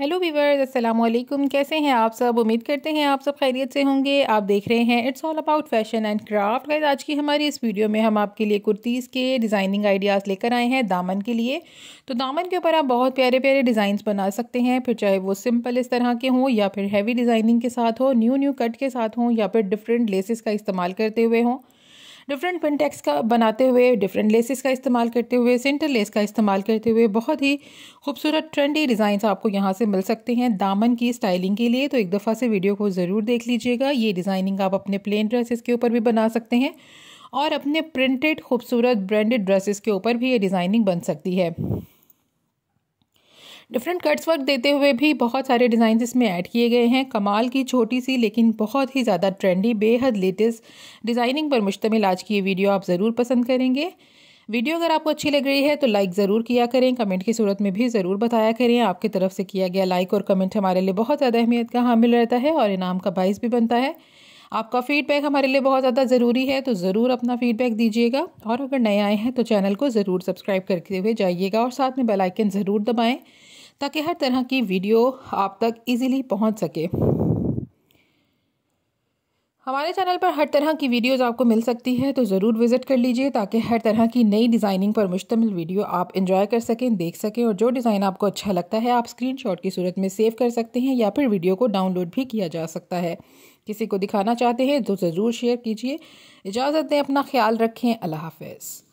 hello viewers अस्सलाम वालेकुम कैसे हैं आप सब उम्मीद करते हैं आप सब खैरियत से होंगे आप देख रहे हैं it's all about fashion and craft guys आज की हमारी इस वीडियो में हम आपके लिए कुर्तीज़ के डिज़ाइनिंग आइडियाज़ लेकर आए हैं दामन के लिए तो दामन के ऊपर आप बहुत प्यारे प्यारे डिज़ाइन बना सकते हैं फिर चाहे वो सिंपल इस तरह के हों या फिर हैवी डिज़ाइनिंग के साथ हो न्यू न्यू कट के साथ हों या फिर डिफरेंट लेसेस का इस्तेमाल करते हुए हों डिफरेंट पिनटेक्स का बनाते हुए डिफरेंट लेसेस का इस्तेमाल करते हुए सेंटर लेस का इस्तेमाल करते हुए बहुत ही खूबसूरत ट्रेंडी डिज़ाइंस आपको यहाँ से मिल सकते हैं दामन की स्टाइलिंग के लिए तो एक दफ़ा से वीडियो को ज़रूर देख लीजिएगा ये डिज़ाइनिंग आप अपने प्लेन ड्रेसेस के ऊपर भी बना सकते हैं और अपने प्रिंटेड खूबसूरत ब्रांडेड ड्रेसेस के ऊपर भी ये डिज़ाइनिंग बन सकती है डिफरेंट कट्स वर्क देते हुए भी बहुत सारे डिज़ाइन इसमें ऐड किए गए हैं कमाल की छोटी सी लेकिन बहुत ही ज़्यादा ट्रेंडी बेहद लेटेस्ट डिज़ाइनिंग पर मुश्तमिल आज की ये वीडियो आप ज़रूर पसंद करेंगे वीडियो अगर आपको अच्छी लग रही है तो लाइक ज़रूर किया करें कमेंट की सूरत में भी ज़रूर बताया करें आपकी तरफ से किया गया लाइक और कमेंट हमारे लिए बहुत ज़्यादा अहमियत का हामिल रहता है और इनाम का बाइस भी बनता है आपका फ़ीडबैक हमारे लिए बहुत ज़्यादा ज़रूरी है तो ज़रूर अपना फ़ीडबैक दीजिएगा और अगर नए आए हैं तो चैनल को ज़रूर सब्सक्राइब करते हुए जाइएगा और साथ में बेलाइकन ज़रूर दबाएँ ताकि हर तरह की वीडियो आप तक इजीली पहुंच सके हमारे चैनल पर हर तरह की वीडियोस आपको मिल सकती है तो ज़रूर विज़िट कर लीजिए ताकि हर तरह की नई डिज़ाइनिंग पर मुश्तमिल वीडियो आप इंजॉय कर सकें देख सकें और जो डिज़ाइन आपको अच्छा लगता है आप स्क्रीनशॉट की सूरत में सेव कर सकते हैं या फिर वीडियो को डाउनलोड भी किया जा सकता है किसी को दिखाना चाहते हैं तो ज़रूर शेयर कीजिए इजाज़त दें अपना ख्याल रखें अल्लाह हाफ